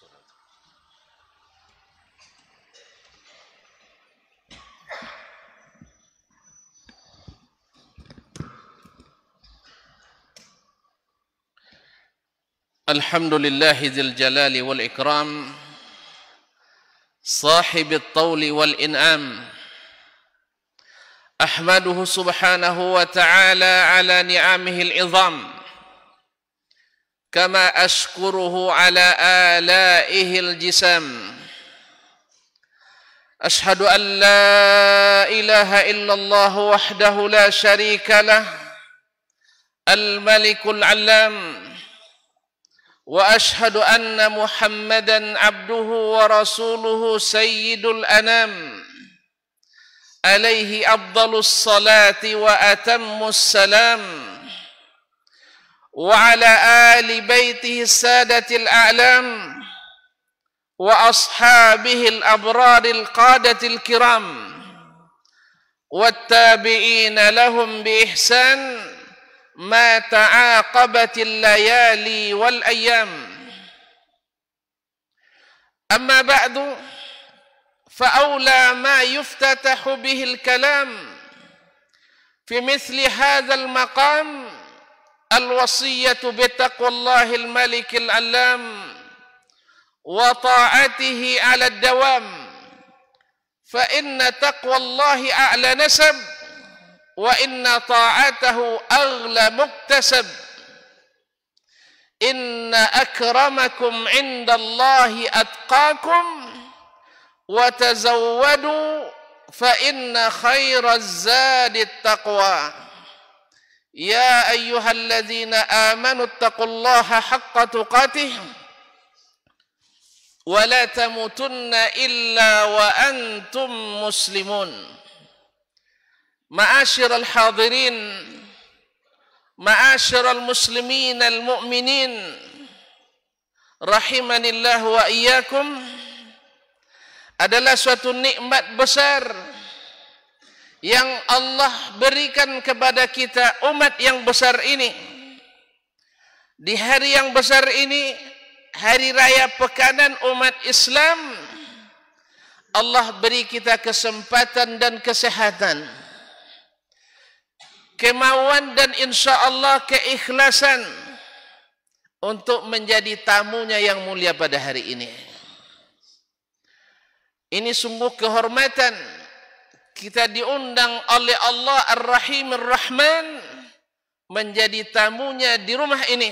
الصلاة الحمد لله ذي الجلال والإكرام صاحب الطول والإنعام أحمده سبحانه وتعالى على نعمه العظام كما أشكره على آلائه الجسام أشهد أن لا إله إلا الله وحده لا شريك له الملك العلام وأشهد أن محمدا عبده ورسوله سيد الأنام عليه أفضل الصلاة وأتم السلام وعلى ال بيته الساده الاعلام واصحابه الابرار القاده الكرام والتابعين لهم باحسان ما تعاقبت الليالي والايام اما بعد فاولى ما يفتتح به الكلام في مثل هذا المقام الوصية بتقوى الله الملك العلام وطاعته على الدوام فإن تقوى الله أعلى نسب وإن طاعته أغلى مكتسب إن أكرمكم عند الله أتقاكم وتزودوا فإن خير الزاد التقوى يا ايها الذين امنوا اتقوا الله حق تقاته ولا تموتن الا وانتم مسلمون معاشر الحاضرين معاشر المسلمين المؤمنين رحمني الله واياكم adalah suatu nikmat besar yang Allah berikan kepada kita umat yang besar ini di hari yang besar ini hari raya pekanan umat Islam Allah beri kita kesempatan dan kesehatan kemauan dan insya Allah keikhlasan untuk menjadi tamunya yang mulia pada hari ini ini sungguh kehormatan kita diundang oleh Allah Ar-Rahim Ar-Rahman menjadi tamunya di rumah ini.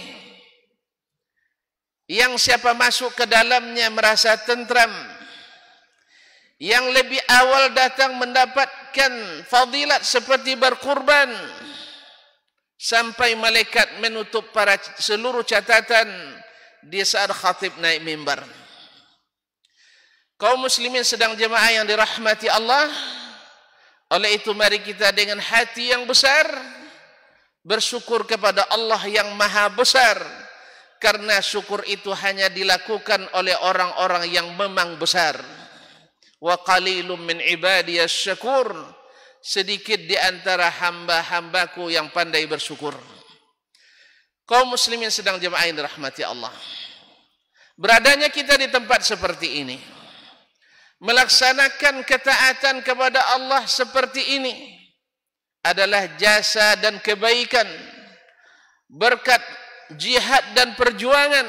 Yang siapa masuk ke dalamnya merasa tentram. Yang lebih awal datang mendapatkan fadilat seperti berkurban. sampai malaikat menutup para seluruh catatan di saat khatib naik mimbar. Kaum muslimin sedang jemaah yang dirahmati Allah, oleh itu mari kita dengan hati yang besar bersyukur kepada Allah yang maha besar. Karena syukur itu hanya dilakukan oleh orang-orang yang memang besar. Wa qalilum min ibadiyas syukur Sedikit di antara hamba-hambaku yang pandai bersyukur. Kau muslimin sedang jemaahin rahmati Allah. Beradanya kita di tempat seperti Ini melaksanakan ketaatan kepada Allah seperti ini adalah jasa dan kebaikan berkat jihad dan perjuangan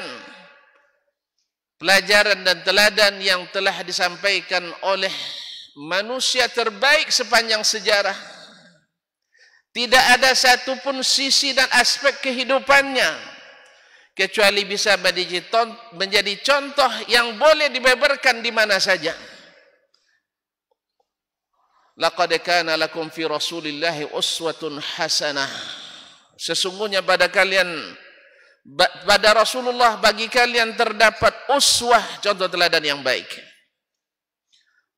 pelajaran dan teladan yang telah disampaikan oleh manusia terbaik sepanjang sejarah tidak ada satu pun sisi dan aspek kehidupannya kecuali bisa menjadi contoh yang boleh dibeberkan di mana saja laqad kana lakum fi rasulillah uswatun hasanah sesungguhnya pada kalian pada Rasulullah bagi kalian terdapat uswah contoh teladan yang baik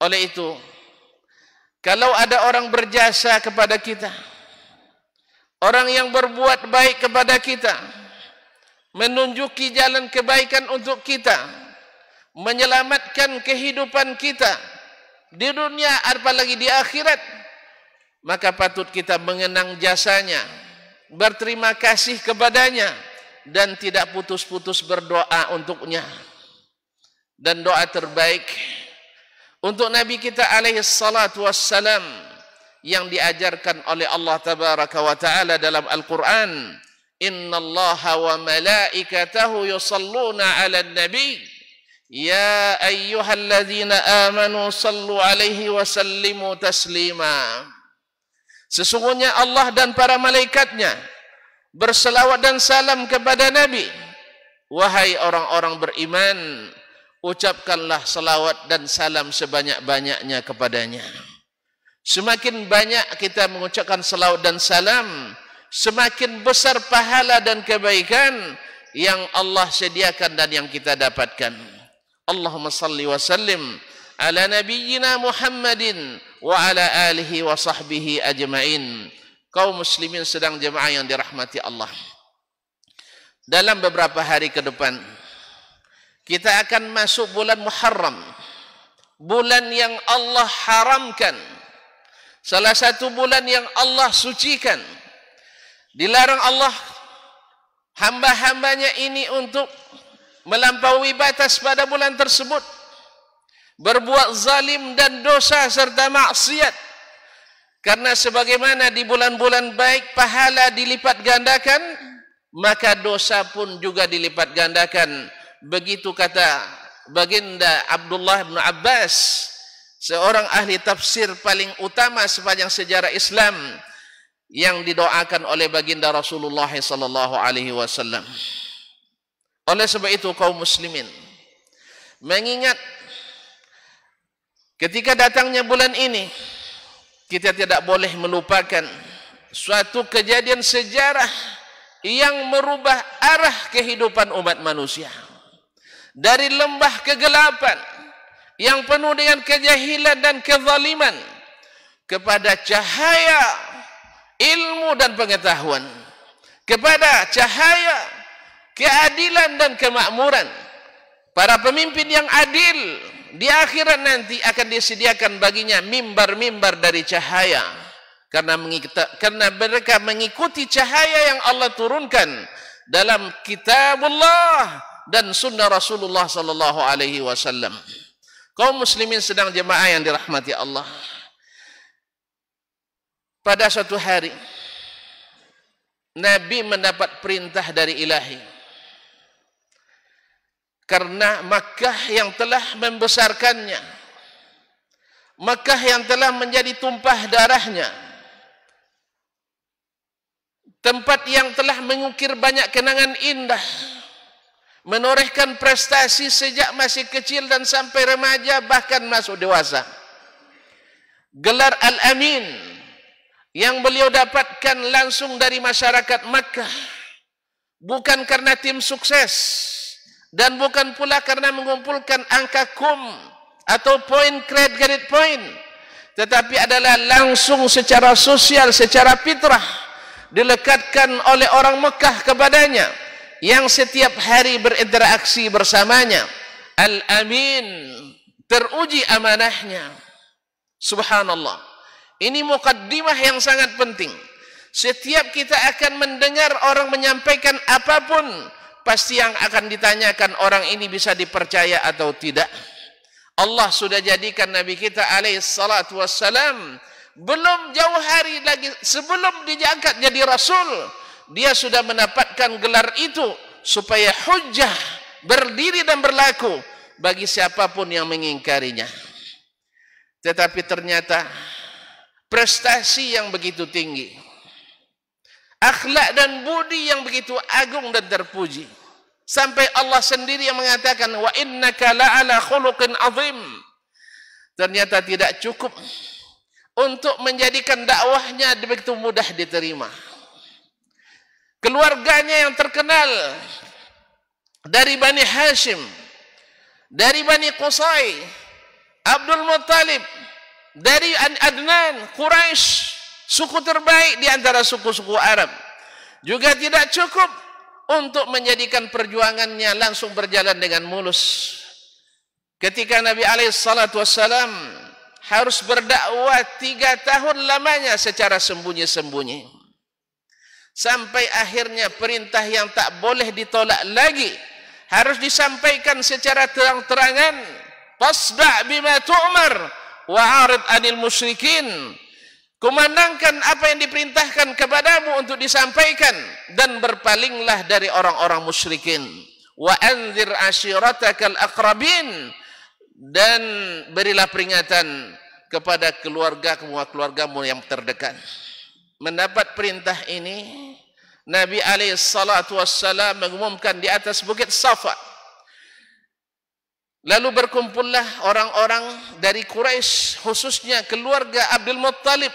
oleh itu kalau ada orang berjasa kepada kita orang yang berbuat baik kepada kita menunjuki jalan kebaikan untuk kita menyelamatkan kehidupan kita di dunia apalagi di akhirat maka patut kita mengenang jasanya berterima kasih kepadanya dan tidak putus-putus berdoa untuknya dan doa terbaik untuk nabi kita alaihi salatu wassalam yang diajarkan oleh Allah tabaraka wa taala dalam Al-Qur'an innallaha wa malaikatahu yusalluna 'alan nabiy يا ايها الذين آمنوا صلوا عليه وسلموا تسليما Sesungguhnya Allah dan para malaikatnya berselawat dan salam kepada Nabi. Wahai orang-orang beriman, ucapkanlah selawat dan salam sebanyak-banyaknya kepadanya. Semakin banyak kita mengucapkan selawat dan salam, semakin besar pahala dan kebaikan yang Allah sediakan dan yang kita dapatkan. Allahumma salli wa sallim ala وسلم Muhammadin wa ala وعلى آله وصحبه أجمعين Kau muslimin sedang jemaah yang dirahmati Allah dalam beberapa hari ke depan kita akan masuk bulan Muharram bulan yang Allah haramkan salah satu bulan yang Allah sucikan dilarang Allah hamba-hambanya ini untuk melampaui batas pada bulan tersebut berbuat zalim dan dosa serta maksiat karena sebagaimana di bulan-bulan baik pahala dilipat gandakan maka dosa pun juga dilipat gandakan begitu kata baginda Abdullah bin Abbas seorang ahli tafsir paling utama sepanjang sejarah Islam yang didoakan oleh baginda Rasulullah sallallahu alaihi wasallam oleh sebab itu kaum muslimin mengingat ketika datangnya bulan ini kita tidak boleh melupakan suatu kejadian sejarah yang merubah arah kehidupan umat manusia dari lembah kegelapan yang penuh dengan kejahilan dan kezaliman kepada cahaya ilmu dan pengetahuan kepada cahaya keadilan dan kemakmuran. Para pemimpin yang adil di akhirat nanti akan disediakan baginya mimbar-mimbar dari cahaya karena mengikuti karena mereka mengikuti cahaya yang Allah turunkan dalam kitabullah dan sunnah Rasulullah sallallahu alaihi wasallam. Kaum muslimin sedang jemaah yang dirahmati Allah. Pada suatu hari Nabi mendapat perintah dari Ilahi karena Makkah yang telah membesarkannya Makkah yang telah menjadi tumpah darahnya tempat yang telah mengukir banyak kenangan indah menorehkan prestasi sejak masih kecil dan sampai remaja bahkan masuk dewasa gelar Al-Amin yang beliau dapatkan langsung dari masyarakat Makkah bukan karena tim sukses dan bukan pula karena mengumpulkan angka kum atau poin credit credit point tetapi adalah langsung secara sosial secara fitrah dilekatkan oleh orang Mekah kepadanya yang setiap hari berinteraksi bersamanya al-amin teruji amanahnya subhanallah ini mukaddimah yang sangat penting setiap kita akan mendengar orang menyampaikan apapun pasti yang akan ditanyakan orang ini bisa dipercaya atau tidak. Allah sudah jadikan Nabi kita alaih salatu wassalam belum jauh hari lagi sebelum diangkat jadi Rasul dia sudah mendapatkan gelar itu supaya hujah berdiri dan berlaku bagi siapapun yang mengingkarinya. Tetapi ternyata prestasi yang begitu tinggi, akhlak dan budi yang begitu agung dan terpuji sampai Allah sendiri yang mengatakan wa innaka la'ala khuluqin azim ternyata tidak cukup untuk menjadikan dakwahnya begitu mudah diterima keluarganya yang terkenal dari Bani Hashim dari Bani Qusai Abdul Muttalib dari Adnan Quraisy suku terbaik di antara suku-suku Arab. Juga tidak cukup untuk menjadikan perjuangannya langsung berjalan dengan mulus. Ketika Nabi SAW harus berdakwah tiga tahun lamanya secara sembunyi-sembunyi. Sampai akhirnya perintah yang tak boleh ditolak lagi harus disampaikan secara terang-terangan. Tasda' bima tu'mar wa'arid anil musyrikin. Kumandangkan apa yang diperintahkan kepadamu untuk disampaikan dan berpalinglah dari orang-orang musyrikin. Wa anzir ashiratakal akrabin dan berilah peringatan kepada keluarga semua keluargamu yang terdekat. Mendapat perintah ini Nabi alaihi salatu mengumumkan di atas bukit Safa. Lalu berkumpullah orang-orang dari Quraisy khususnya keluarga Abdul Muttalib.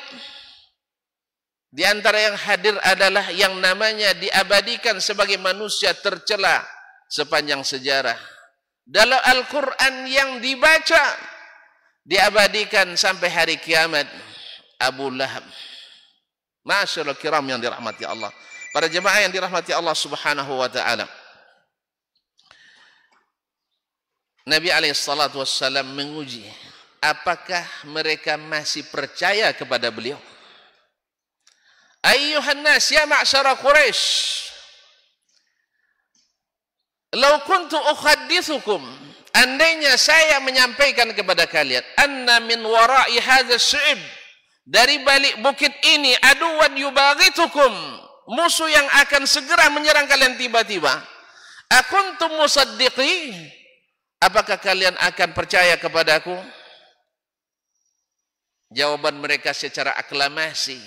Di antara yang hadir adalah yang namanya diabadikan sebagai manusia tercela sepanjang sejarah. Dalam Al-Quran yang dibaca diabadikan sampai hari kiamat Abu Lahab. Masyarakat kiram yang dirahmati Allah. Para jemaah yang dirahmati Allah subhanahu wa ta'ala. Nabi SAW menguji apakah mereka masih percaya kepada beliau. Ayuhan nas ya ma'asyara Quraish. Lau kuntu ukhadithukum. Andainya saya menyampaikan kepada kalian. Anna min warai hadha su'ib. Dari balik bukit ini aduan yubagitukum. Musuh yang akan segera menyerang kalian tiba-tiba. Akuntum musaddiqi. Apakah kalian akan percaya kepada aku? Jawaban mereka secara aklamasi.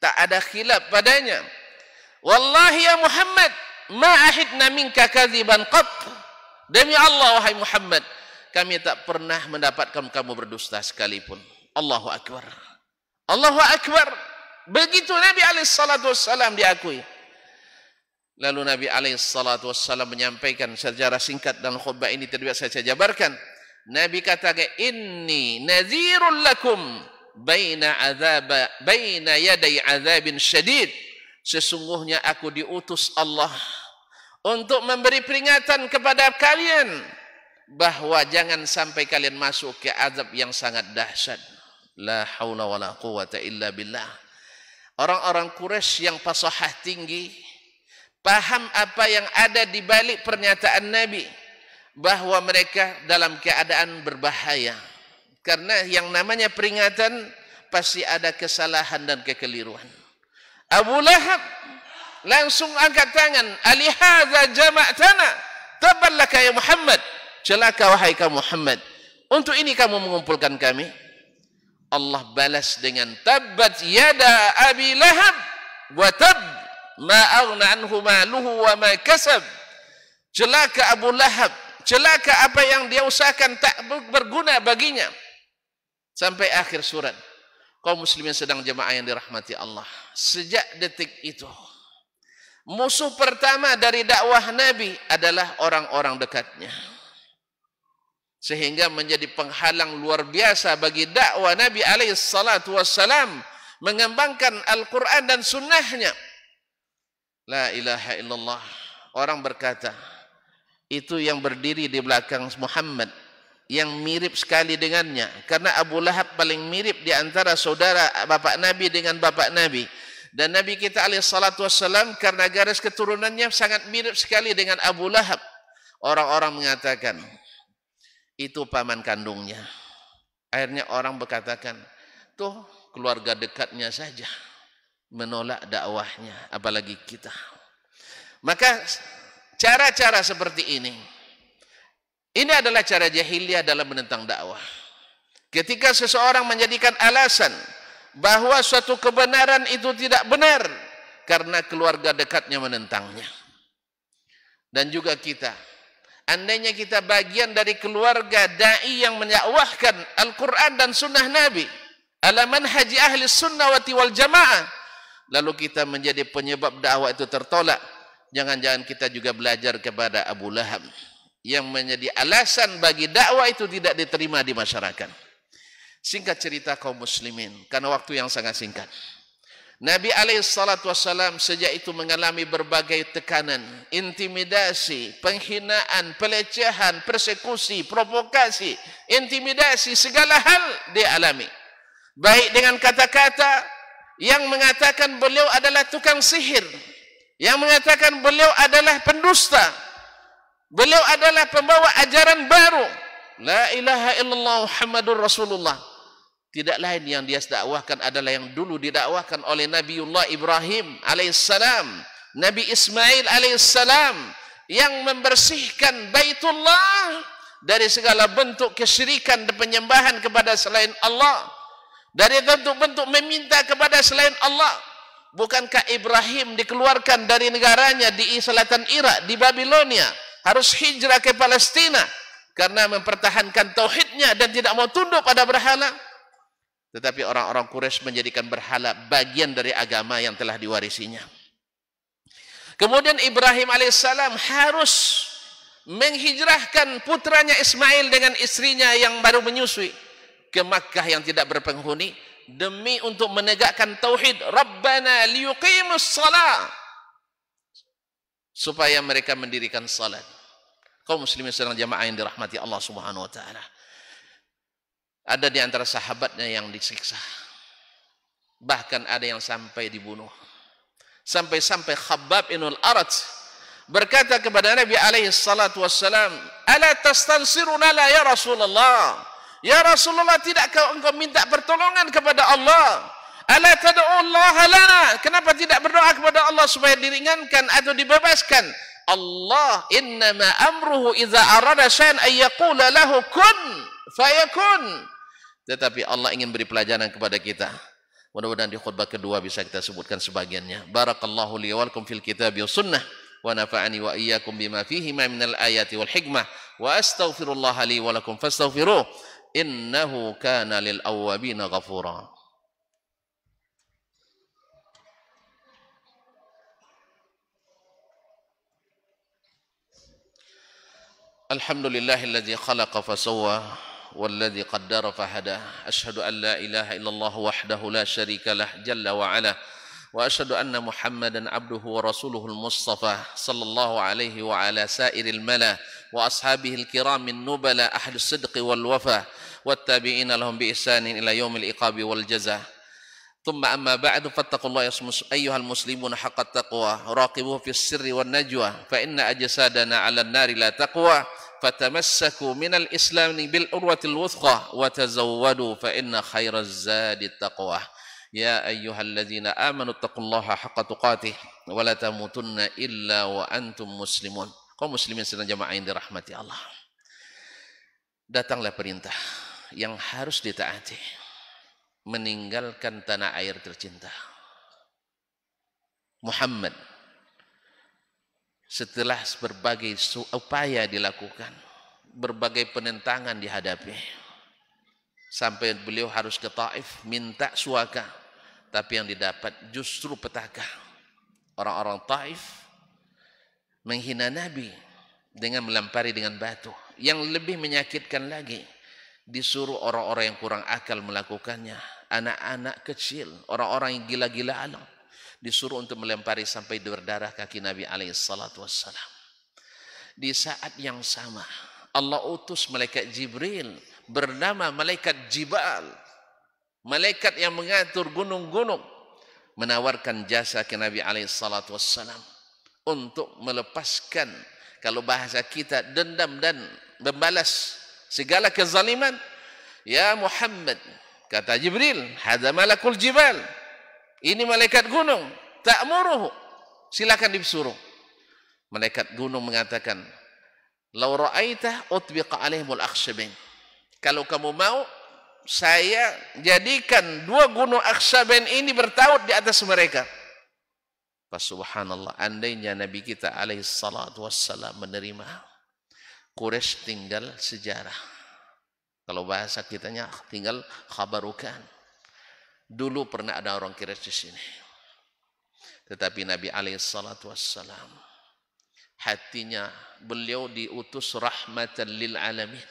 Tak ada khilaf padanya. Wallahi ya Muhammad, ma ahidna minka kadiban qat. Demi Allah wahai Muhammad, kami tak pernah mendapatkan kamu berdusta sekalipun. Allahu Akbar. Allahu Akbar. Begitu Nabi alaihi salatu wasallam diakui. Lalu Nabi SAW menyampaikan sejarah singkat dan khutbah ini tadi saya jabarkan. Nabi kata, Inni nazirun lakum baina azab baina yaday azabin syadid sesungguhnya aku diutus Allah untuk memberi peringatan kepada kalian bahawa jangan sampai kalian masuk ke azab yang sangat dahsyat la haula wala quwata illa billah orang-orang Quraisy yang pasohah tinggi paham apa yang ada di balik pernyataan Nabi bahawa mereka dalam keadaan berbahaya karena yang namanya peringatan pasti ada kesalahan dan kekeliruan Abu Lahab langsung angkat tangan Ali hadza jama'tana taballaka ya Muhammad celaka wahai kamu Muhammad untuk ini kamu mengumpulkan kami Allah balas dengan tabbat yada Abi Lahab wa tab ma anhu maluhu wa ma kasab celaka Abu Lahab celaka apa yang dia usahakan tak berguna baginya sampai akhir surat Kau Muslim yang sedang jemaah yang dirahmati Allah sejak detik itu musuh pertama dari dakwah Nabi adalah orang-orang dekatnya sehingga menjadi penghalang luar biasa bagi dakwah Nabi alaihi salatu mengembangkan Al-Qur'an dan sunnahnya La ilaha illallah. Orang berkata, itu yang berdiri di belakang Muhammad yang mirip sekali dengannya karena Abu Lahab paling mirip di antara saudara bapak Nabi dengan bapak Nabi dan Nabi kita alaih salatu wassalam karena garis keturunannya sangat mirip sekali dengan Abu Lahab orang-orang mengatakan itu paman kandungnya akhirnya orang berkatakan tuh keluarga dekatnya saja menolak dakwahnya apalagi kita maka cara-cara seperti ini ini adalah cara jahiliyah dalam menentang dakwah ketika seseorang menjadikan alasan bahwa suatu kebenaran itu tidak benar karena keluarga dekatnya menentangnya dan juga kita andainya kita bagian dari keluarga da'i yang menyakwahkan Al-Quran dan sunnah Nabi ala haji ahli sunnah wati wal jamaah lalu kita menjadi penyebab dakwah itu tertolak jangan-jangan kita juga belajar kepada Abu Lahab yang menjadi alasan bagi dakwah itu tidak diterima di masyarakat singkat cerita kaum muslimin karena waktu yang sangat singkat Nabi SAW sejak itu mengalami berbagai tekanan, intimidasi, penghinaan, pelecehan, persekusi, provokasi, intimidasi, segala hal dia alami. Baik dengan kata-kata, yang mengatakan beliau adalah tukang sihir yang mengatakan beliau adalah pendusta beliau adalah pembawa ajaran baru la ilaha illallah muhammadur rasulullah tidak lain yang dia dakwahkan adalah yang dulu didakwahkan oleh Nabiullah Ibrahim alaihissalam Nabi Ismail alaihissalam yang membersihkan Baitullah dari segala bentuk kesyirikan dan penyembahan kepada selain Allah dari bentuk-bentuk meminta kepada selain Allah bukankah Ibrahim dikeluarkan dari negaranya di selatan Irak di Babilonia harus hijrah ke Palestina karena mempertahankan tauhidnya dan tidak mau tunduk pada berhala tetapi orang-orang Quraisy menjadikan berhala bagian dari agama yang telah diwarisinya kemudian Ibrahim alaihissalam harus menghijrahkan putranya Ismail dengan istrinya yang baru menyusui ke Makkah yang tidak berpenghuni demi untuk menegakkan tauhid rabbana liyuqimus salat supaya mereka mendirikan salat kaum muslimin sedang jamaah yang dirahmati Allah Subhanahu wa taala ada di antara sahabatnya yang disiksa bahkan ada yang sampai dibunuh sampai-sampai Khabbab binul Arad berkata kepada Nabi alaihi salatu wassalam ala tastansiruna la ya Rasulullah Ya Rasulullah tidakkah engkau minta pertolongan kepada Allah? Ala tad'u Allah lana? Kenapa tidak berdoa kepada Allah supaya diringankan atau dibebaskan? Allah inna ma amruhu idza arada shay'an ay yaqula lahu kun fayakun. Tetapi Allah ingin beri pelajaran kepada kita. Mudah-mudahan di khutbah kedua bisa kita sebutkan sebagiannya. Barakallahu li wa lakum fil kitabi wa sunnah wa nafa'ani wa iyyakum bima fihi ma min al ayati wal hikmah wa astaghfirullah li wa lakum fastaghfiruh إنه كان للأوابين غفورا الحمد لله الذي خلق فسوى والذي قدر فهدى أشهد أن لا إله إلا الله وحده لا شريك له جل وعلا وأشهد أن محمدا عبده ورسوله المصطفى صلى الله عليه وعلى سائر الملأ وأصحابه الكرام من نبلاء أهل الصدق والوفاء والتابعين لهم بإحسان إلى يوم العقاب والجزاء ثم أما بعد فاتقوا الله أيها المسلمون حق التقوى راقبوه في السر والنجوى فإن أجسادنا على النار لا تقوى فتمسكوا من الإسلام بالعروة الوثقى وتزودوا فإن خير الزاد التقوى يا أيها الذين آمنوا اتقوا الله حق تقاته ولا تموتن إلا وأنتم مسلمون kaum muslimin sedang jamaah yang dirahmati Allah datanglah perintah yang harus ditaati meninggalkan tanah air tercinta Muhammad setelah berbagai upaya dilakukan berbagai penentangan dihadapi sampai beliau harus ke Taif minta suaka tapi yang didapat justru petaka orang-orang Taif menghina Nabi dengan melampari dengan batu. Yang lebih menyakitkan lagi, disuruh orang-orang yang kurang akal melakukannya. Anak-anak kecil, orang-orang yang gila-gila alam, disuruh untuk melempari sampai berdarah kaki Nabi Wasallam. Di saat yang sama, Allah utus Malaikat Jibril bernama Malaikat Jibal. Malaikat yang mengatur gunung-gunung menawarkan jasa ke Nabi alaihi untuk melepaskan kalau bahasa kita dendam dan membalas segala kezaliman ya Muhammad kata Jibril hadza malakul jibal ini malaikat gunung ta'muruhu silakan disuruh malaikat gunung mengatakan law ra'aita utbiqa alaihimul akhshabin kalau kamu mau saya jadikan dua gunung akhshabin ini bertaut di atas mereka Subhanallah, andainya Nabi kita alaihi salat wassalam menerima Quraisy tinggal sejarah. Kalau bahasa kitanya tinggal khabarukan. Dulu pernah ada orang kira di sini. Tetapi Nabi alaihi salat wassalam hatinya beliau diutus rahmatan lil alamin.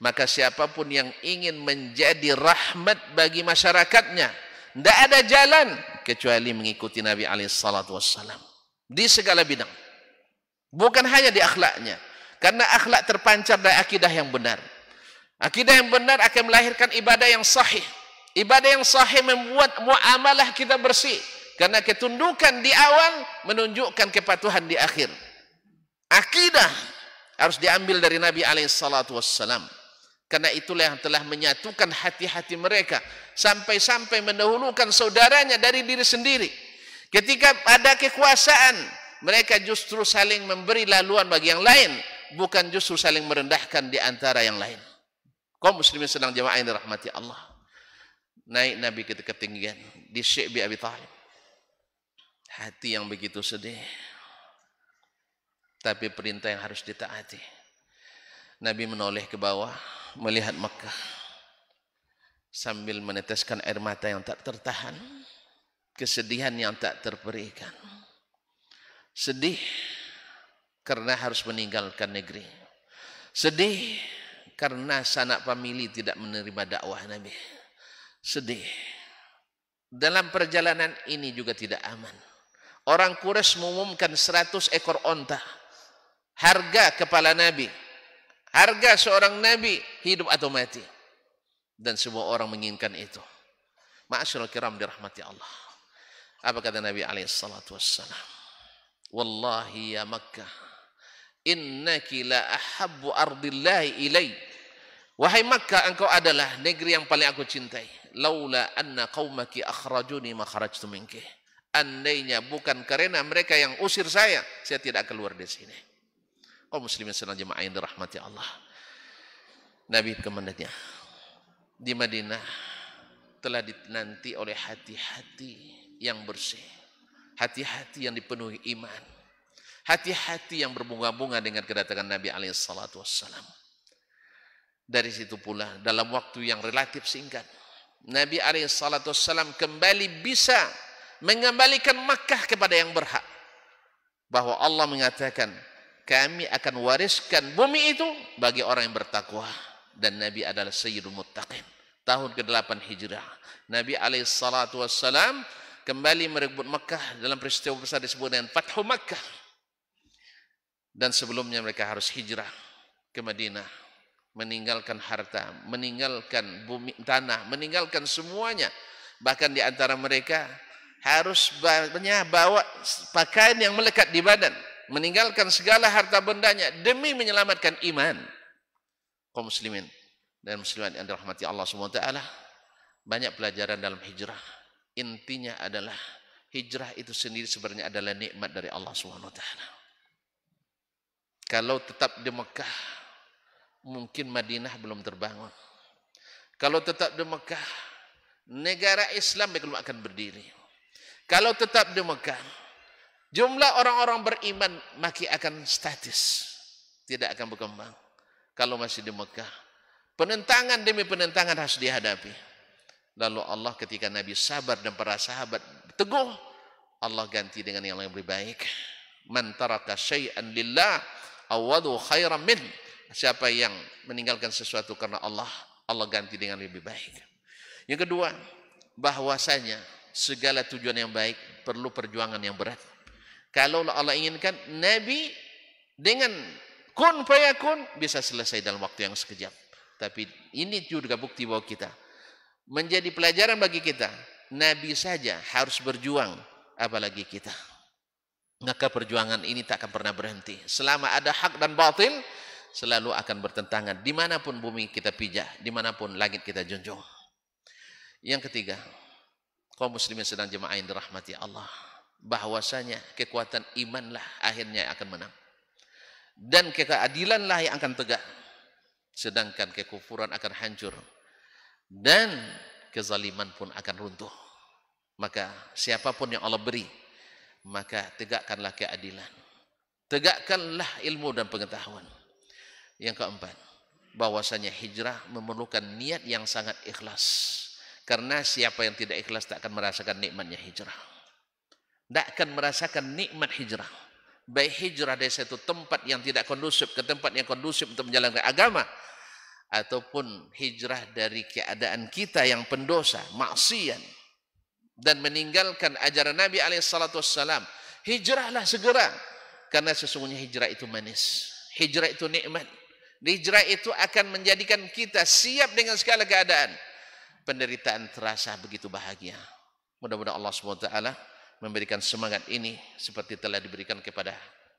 Maka siapapun yang ingin menjadi rahmat bagi masyarakatnya, tidak ada jalan kecuali mengikuti Nabi SAW. Di segala bidang. Bukan hanya di akhlaknya. Karena akhlak terpancar dari akidah yang benar. Akidah yang benar akan melahirkan ibadah yang sahih. Ibadah yang sahih membuat muamalah kita bersih. Karena ketundukan di awal menunjukkan kepatuhan di akhir. Akidah harus diambil dari Nabi SAW. Karena itulah yang telah menyatukan hati-hati mereka. Mereka sampai-sampai mendahulukan saudaranya dari diri sendiri. Ketika ada kekuasaan, mereka justru saling memberi laluan bagi yang lain, bukan justru saling merendahkan di antara yang lain. Kau muslimin senang jemaah yang dirahmati Allah. Naik Nabi ke ketinggian di Syekh Abi Thalib. Hati yang begitu sedih. Tapi perintah yang harus ditaati. Nabi menoleh ke bawah melihat Mekah sambil meneteskan air mata yang tak tertahan, kesedihan yang tak terperikan. Sedih karena harus meninggalkan negeri. Sedih karena sanak famili tidak menerima dakwah Nabi. Sedih. Dalam perjalanan ini juga tidak aman. Orang Quraisy mengumumkan 100 ekor onta. Harga kepala Nabi. Harga seorang Nabi hidup atau mati dan semua orang menginginkan itu. Ma'asyiral kiram dirahmati Allah. Apa kata Nabi alaihi salatu wassalam? Wallahi ya Makkah, innaki la ahabbu ardillah ilai. Wahai Makkah, engkau adalah negeri yang paling aku cintai. Laula anna qaumaki akhrajuni makharajtu minki. Andainya bukan karena mereka yang usir saya, saya tidak keluar dari sini. Kau muslimin senang jemaah yang dirahmati Allah. Nabi kemendatnya di Madinah telah dinanti oleh hati-hati yang bersih, hati-hati yang dipenuhi iman, hati-hati yang berbunga-bunga dengan kedatangan Nabi Alaihissalatu Dari situ pula, dalam waktu yang relatif singkat, Nabi Alaihissalatu kembali bisa mengembalikan Makkah kepada yang berhak, Bahawa Allah mengatakan, "Kami akan wariskan bumi itu bagi orang yang bertakwa." dan Nabi adalah Sayyidul Muttaqin. Tahun ke-8 Hijrah. Nabi SAW kembali merebut Mekah dalam peristiwa besar disebut dengan Fathu Mekah. Dan sebelumnya mereka harus hijrah ke Madinah. Meninggalkan harta, meninggalkan bumi tanah, meninggalkan semuanya. Bahkan di antara mereka harus bawa pakaian yang melekat di badan. Meninggalkan segala harta bendanya demi menyelamatkan iman kaum muslimin dan muslimat yang dirahmati Allah SWT banyak pelajaran dalam hijrah intinya adalah hijrah itu sendiri sebenarnya adalah nikmat dari Allah SWT kalau tetap di Mekah mungkin Madinah belum terbangun kalau tetap di Mekah negara Islam belum akan berdiri kalau tetap di Mekah jumlah orang-orang beriman maki akan statis tidak akan berkembang kalau masih di Mekah. Penentangan demi penentangan harus dihadapi. Lalu Allah ketika Nabi sabar dan para sahabat teguh, Allah ganti dengan yang lebih baik. Man taraka syai'an lillah awadu khairan min. Siapa yang meninggalkan sesuatu karena Allah, Allah ganti dengan lebih baik. Yang kedua, bahwasanya segala tujuan yang baik perlu perjuangan yang berat. Kalau Allah inginkan Nabi dengan kun fayakun bisa selesai dalam waktu yang sekejap. Tapi ini juga bukti bahwa kita menjadi pelajaran bagi kita. Nabi saja harus berjuang apalagi kita. Maka perjuangan ini tak akan pernah berhenti. Selama ada hak dan batil, selalu akan bertentangan dimanapun bumi kita pijak, dimanapun langit kita junjung. Yang ketiga, kaum muslimin sedang jemaahin yang dirahmati Allah. Bahwasanya kekuatan imanlah akhirnya akan menang dan keadilanlah yang akan tegak sedangkan kekufuran akan hancur dan kezaliman pun akan runtuh maka siapapun yang Allah beri maka tegakkanlah keadilan tegakkanlah ilmu dan pengetahuan yang keempat bahwasanya hijrah memerlukan niat yang sangat ikhlas karena siapa yang tidak ikhlas tak akan merasakan nikmatnya hijrah tak akan merasakan nikmat hijrah baik hijrah dari satu tempat yang tidak kondusif ke tempat yang kondusif untuk menjalankan agama ataupun hijrah dari keadaan kita yang pendosa, maksiat dan meninggalkan ajaran Nabi alaihi Hijrahlah segera karena sesungguhnya hijrah itu manis. Hijrah itu nikmat. Hijrah itu akan menjadikan kita siap dengan segala keadaan. Penderitaan terasa begitu bahagia. Mudah-mudahan Allah SWT memberikan semangat ini seperti telah diberikan kepada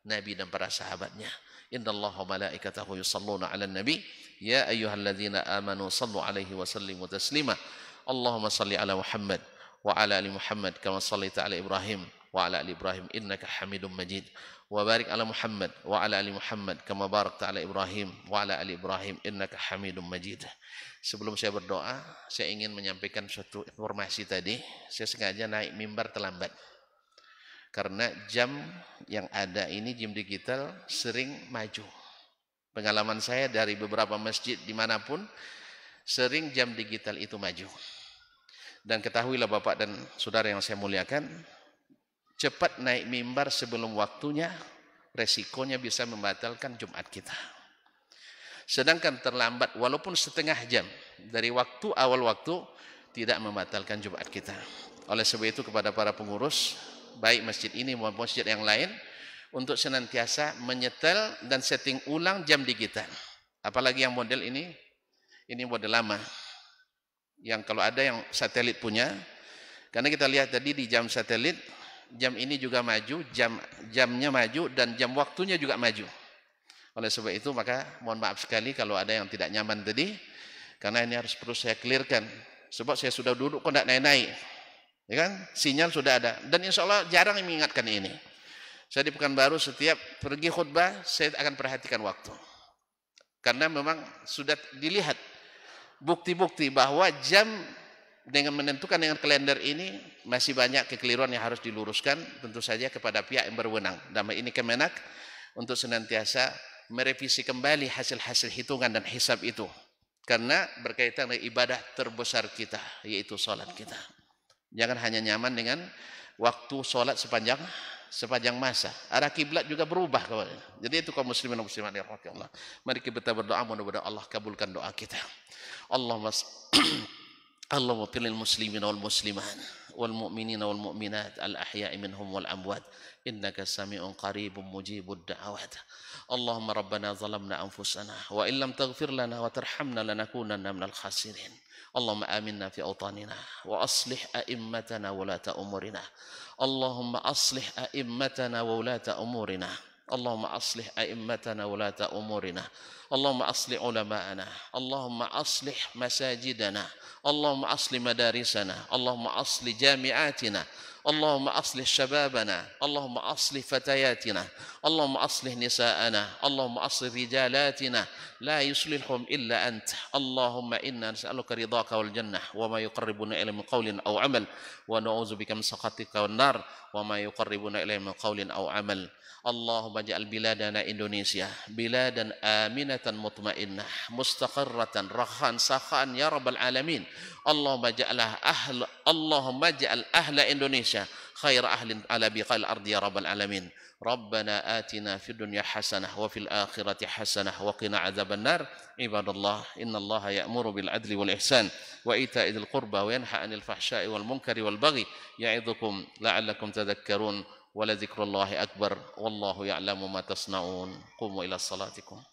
Nabi dan para sahabatnya. Inna Allah wa malaikatahu yusalluna ala nabi. Ya ayuhalladzina amanu sallu alaihi wa sallimu taslima. Allahumma salli ala Muhammad wa ala ali Muhammad kama salli taala Ibrahim wa ala ali Ibrahim innaka hamidun majid. Wa barik ala Muhammad wa ala ali Muhammad kama barik taala Ibrahim wa ala ali Ibrahim innaka hamidun majid. Sebelum saya berdoa, saya ingin menyampaikan suatu informasi tadi. Saya sengaja naik mimbar terlambat. Karena jam yang ada ini jam digital sering maju. Pengalaman saya dari beberapa masjid dimanapun sering jam digital itu maju. Dan ketahuilah Bapak dan Saudara yang saya muliakan, cepat naik mimbar sebelum waktunya, resikonya bisa membatalkan Jumat kita. Sedangkan terlambat walaupun setengah jam dari waktu awal waktu tidak membatalkan Jumat kita. Oleh sebab itu kepada para pengurus baik masjid ini maupun masjid yang lain untuk senantiasa menyetel dan setting ulang jam digital. Apalagi yang model ini, ini model lama. Yang kalau ada yang satelit punya, karena kita lihat tadi di jam satelit, jam ini juga maju, jam jamnya maju dan jam waktunya juga maju. Oleh sebab itu maka mohon maaf sekali kalau ada yang tidak nyaman tadi, karena ini harus perlu saya clearkan. Sebab saya sudah duduk kok tidak naik-naik ya kan sinyal sudah ada dan insya Allah jarang mengingatkan ini saya di baru setiap pergi khutbah saya akan perhatikan waktu karena memang sudah dilihat bukti-bukti bahwa jam dengan menentukan dengan kalender ini masih banyak kekeliruan yang harus diluruskan tentu saja kepada pihak yang berwenang dan ini kemenak untuk senantiasa merevisi kembali hasil-hasil hitungan dan hisab itu karena berkaitan dengan ibadah terbesar kita yaitu salat kita Jangan hanya nyaman dengan waktu solat sepanjang sepanjang masa. Arah kiblat juga berubah. Jadi itu kaum muslimin dan muslimat ya Allah. Mari kita berdoa mudah-mudahan Allah kabulkan doa kita. Allah Allahumma Allah fil muslimin wal musliman wal mu'minin wal mu'minat al ahya'i minhum wal amwat innaka sami'un qaribun mujibud da'awat. Allahumma rabbana zalamna anfusana wa in taghfir lana wa tarhamna lanakunanna minal khasirin. اللهم آمنا في أوطاننا وأصلح أئمتنا ولاة أمورنا اللهم أصلح أئمتنا ولاة أمورنا اللهم أصلح أئمتنا ولاة أمورنا اللهم أصلح علماءنا اللهم أصلح مساجدنا اللهم أصلح مدارسنا اللهم أصلح جامعاتنا اللهم أصلح شبابنا اللهم أصلح فتياتنا اللهم أصلح نساءنا اللهم أصلح رجالاتنا لا يصلحهم إلا أنت اللهم إنا نسألك رضاك والجنة وما يقربنا إلى من قول أو عمل ونعوذ بك من سخطك والنار وما يقربنا إليه من قول أو عمل اللهم اجعل بلادنا إندونيسيا بلادا آمنة مطمئنة مستقرة رخاء سخاء يا رب العالمين اللهم اجعلها أهل اللهم اجعل أهل إندونيسيا خير أهل على بقاع الأرض يا رب العالمين ربنا آتنا في الدنيا حسنة وفي الآخرة حسنة وقنا عذاب النار عباد الله إن الله يأمر بالعدل والإحسان وإيتاء ذي القربى وينهى عن الفحشاء والمنكر والبغي يعظكم لعلكم تذكرون ولذكر الله أكبر والله يعلم ما تصنعون قوموا إلى صلاتكم